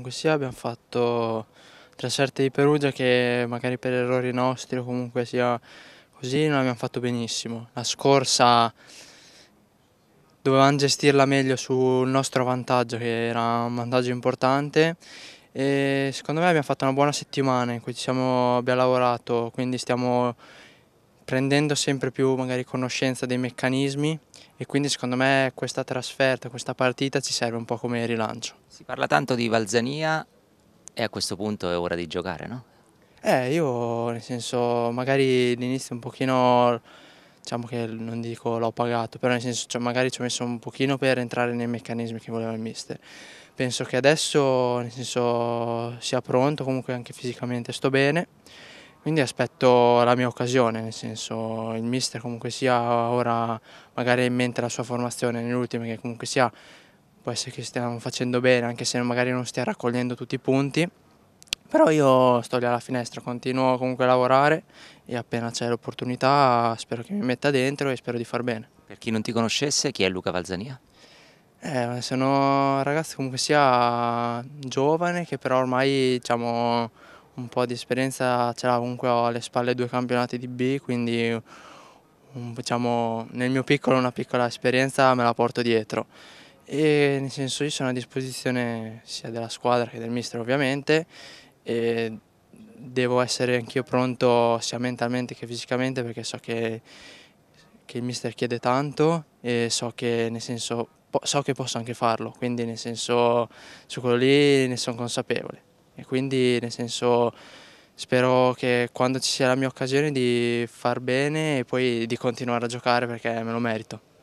Comunque sia abbiamo fatto tre serte di Perugia che magari per errori nostri o comunque sia così non abbiamo fatto benissimo. La scorsa dovevamo gestirla meglio sul nostro vantaggio che era un vantaggio importante e secondo me abbiamo fatto una buona settimana in cui abbiamo lavorato quindi stiamo prendendo sempre più magari conoscenza dei meccanismi e quindi secondo me questa trasferta, questa partita ci serve un po' come rilancio. Si parla tanto di Valzania e a questo punto è ora di giocare, no? Eh, io nel senso magari all'inizio un pochino, diciamo che non dico l'ho pagato, però nel senso cioè, magari ci ho messo un pochino per entrare nei meccanismi che voleva il mister. Penso che adesso nel senso sia pronto, comunque anche fisicamente sto bene quindi aspetto la mia occasione, nel senso il mister comunque sia ora magari in mente la sua formazione nell'ultima che comunque sia può essere che stiamo facendo bene anche se magari non stiamo raccogliendo tutti i punti. Però io sto lì alla finestra, continuo comunque a lavorare e appena c'è l'opportunità spero che mi metta dentro e spero di far bene. Per chi non ti conoscesse, chi è Luca Valzania? Eh, sono un ragazzo comunque sia giovane che però ormai diciamo un po' di esperienza ce l'ha comunque ho alle spalle due campionati di B, quindi diciamo, nel mio piccolo una piccola esperienza me la porto dietro. E nel senso io sono a disposizione sia della squadra che del mister ovviamente e devo essere anch'io pronto sia mentalmente che fisicamente perché so che, che, il mister chiede tanto e so che nel senso so che posso anche farlo, quindi nel senso su quello lì ne sono consapevole e quindi nel senso spero che quando ci sia la mia occasione di far bene e poi di continuare a giocare perché me lo merito.